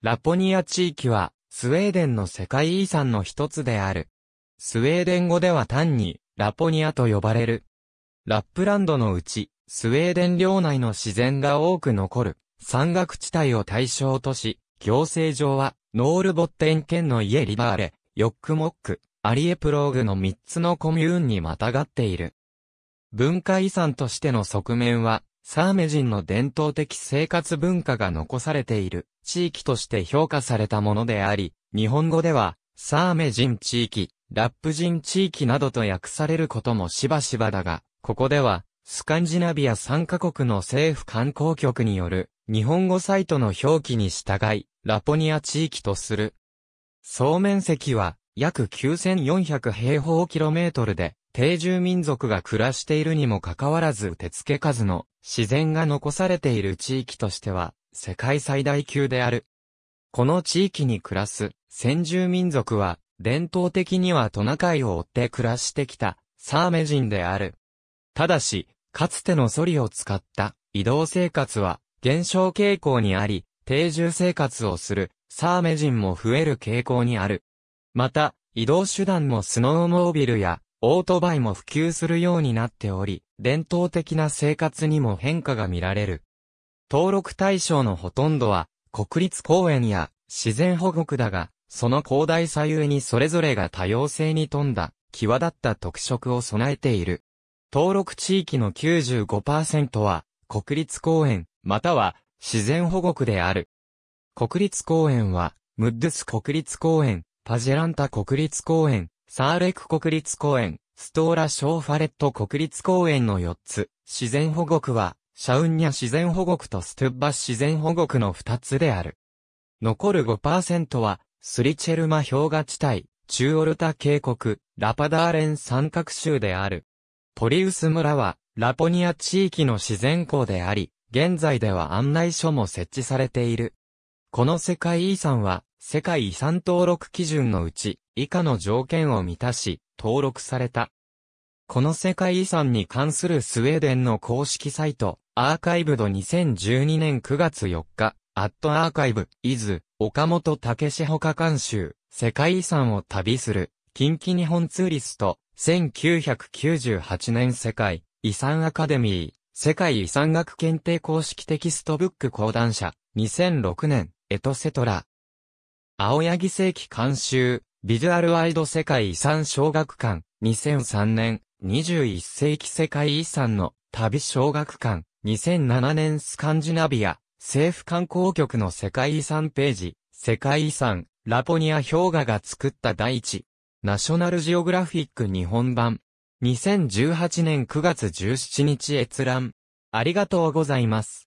ラポニア地域は、スウェーデンの世界遺産の一つである。スウェーデン語では単に、ラポニアと呼ばれる。ラップランドのうち、スウェーデン領内の自然が多く残る、山岳地帯を対象とし、行政上は、ノールボッテン県のイエリバーレ、ヨックモック、アリエプローグの3つのコミューンにまたがっている。文化遺産としての側面は、サーメ人の伝統的生活文化が残されている地域として評価されたものであり、日本語では、サーメ人地域、ラップ人地域などと訳されることもしばしばだが、ここでは、スカンジナビア3カ国の政府観光局による日本語サイトの表記に従い、ラポニア地域とする。総面積は約9400平方キロメートルで、定住民族が暮らしているにもかかわらず手付数の自然が残されている地域としては世界最大級である。この地域に暮らす先住民族は伝統的にはトナカイを追って暮らしてきたサーメ人である。ただし、かつてのソリを使った移動生活は減少傾向にあり、定住生活をするサーメ人も増える傾向にある。また、移動手段もスノーモービルやオートバイも普及するようになっており、伝統的な生活にも変化が見られる。登録対象のほとんどは、国立公園や自然保護区だが、その広大左右にそれぞれが多様性に富んだ、際立った特色を備えている。登録地域の95%は、国立公園、または自然保護区である。国立公園は、ムッドゥス国立公園、パジェランタ国立公園、サーレク国立公園、ストーラ・ショーファレット国立公園の4つ、自然保護区は、シャウンニャ自然保護区とストゥッバ自然保護区の2つである。残る5%は、スリチェルマ氷河地帯、中オルタ渓谷、ラパダーレン三角州である。ポリウス村は、ラポニア地域の自然港であり、現在では案内所も設置されている。この世界遺産は、世界遺産登録基準のうち、以下の条件を満たし、登録された。この世界遺産に関するスウェーデンの公式サイト、アーカイブド2012年9月4日、アットアーカイブ、伊豆、岡本武史か監修、世界遺産を旅する、近畿日本ツーリスト、1998年世界、遺産アカデミー、世界遺産学検定公式テキストブック講談社、2006年、エトセトラ、青柳世紀監修、ビジュアルワイド世界遺産小学館、2003年、21世紀世界遺産の旅小学館、2007年スカンジナビア、政府観光局の世界遺産ページ、世界遺産、ラポニア氷河が作った第一、ナショナルジオグラフィック日本版、2018年9月17日閲覧。ありがとうございます。